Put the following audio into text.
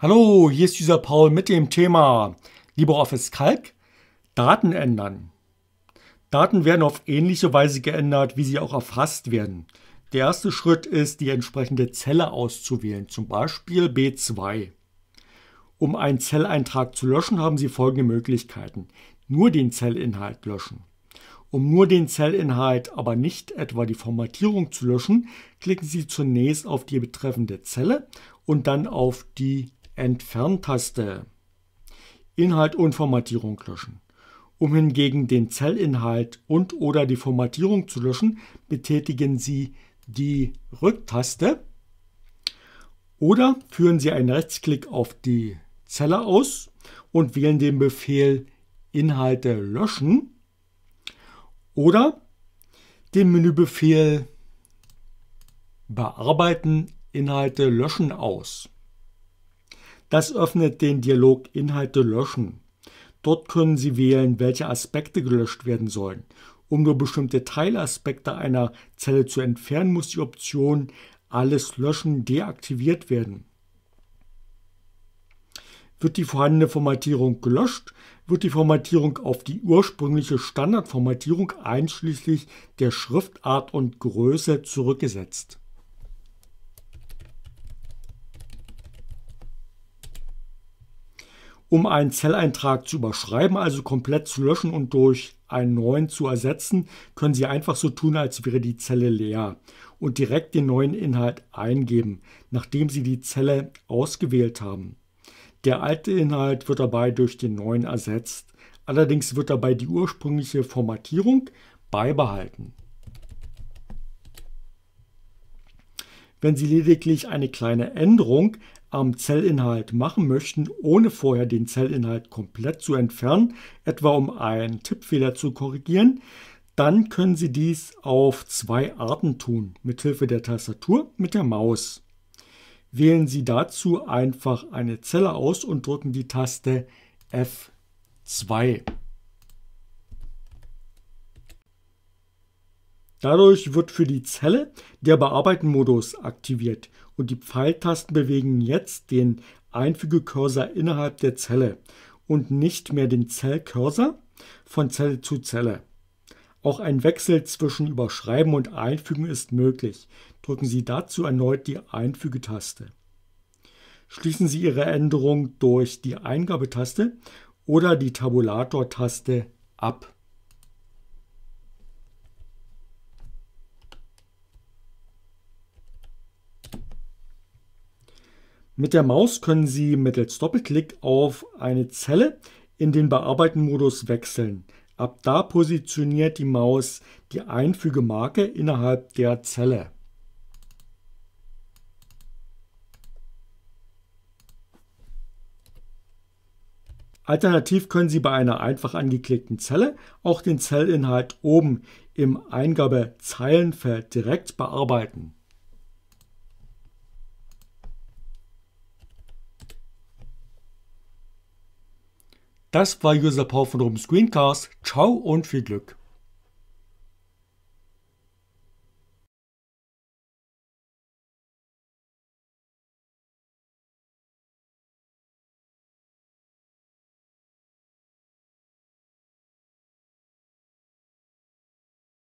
Hallo, hier ist dieser Paul mit dem Thema LibreOffice Calc, Daten ändern. Daten werden auf ähnliche Weise geändert, wie sie auch erfasst werden. Der erste Schritt ist, die entsprechende Zelle auszuwählen, zum Beispiel B2. Um einen Zelleintrag zu löschen, haben Sie folgende Möglichkeiten. Nur den Zellinhalt löschen. Um nur den Zellinhalt, aber nicht etwa die Formatierung zu löschen, klicken Sie zunächst auf die betreffende Zelle und dann auf die Entferntaste Inhalt und Formatierung löschen. Um hingegen den Zellinhalt und/oder die Formatierung zu löschen, betätigen Sie die Rücktaste oder führen Sie einen Rechtsklick auf die Zelle aus und wählen den Befehl Inhalte löschen oder den Menübefehl Bearbeiten Inhalte löschen aus. Das öffnet den Dialog Inhalte löschen. Dort können Sie wählen, welche Aspekte gelöscht werden sollen. Um nur bestimmte Teilaspekte einer Zelle zu entfernen, muss die Option Alles löschen deaktiviert werden. Wird die vorhandene Formatierung gelöscht, wird die Formatierung auf die ursprüngliche Standardformatierung einschließlich der Schriftart und Größe zurückgesetzt. um einen Zelleintrag zu überschreiben, also komplett zu löschen und durch einen neuen zu ersetzen, können Sie einfach so tun, als wäre die Zelle leer und direkt den neuen Inhalt eingeben, nachdem Sie die Zelle ausgewählt haben. Der alte Inhalt wird dabei durch den neuen ersetzt. Allerdings wird dabei die ursprüngliche Formatierung beibehalten. Wenn Sie lediglich eine kleine Änderung am Zellinhalt machen möchten, ohne vorher den Zellinhalt komplett zu entfernen, etwa um einen Tippfehler zu korrigieren, dann können Sie dies auf zwei Arten tun, mithilfe der Tastatur mit der Maus. Wählen Sie dazu einfach eine Zelle aus und drücken die Taste F2. Dadurch wird für die Zelle der Bearbeiten-Modus aktiviert und die Pfeiltasten bewegen jetzt den Einfügecursor innerhalb der Zelle und nicht mehr den Zellcursor von Zelle zu Zelle. Auch ein Wechsel zwischen Überschreiben und Einfügen ist möglich. Drücken Sie dazu erneut die Einfügetaste. Schließen Sie Ihre Änderung durch die Eingabetaste oder die Tabulator-Taste ab. Mit der Maus können Sie mittels Doppelklick auf eine Zelle in den Bearbeiten-Modus wechseln. Ab da positioniert die Maus die Einfügemarke innerhalb der Zelle. Alternativ können Sie bei einer einfach angeklickten Zelle auch den Zellinhalt oben im Eingabezeilenfeld direkt bearbeiten. Das war User Paul von Robens Screencast. Ciao und viel Glück.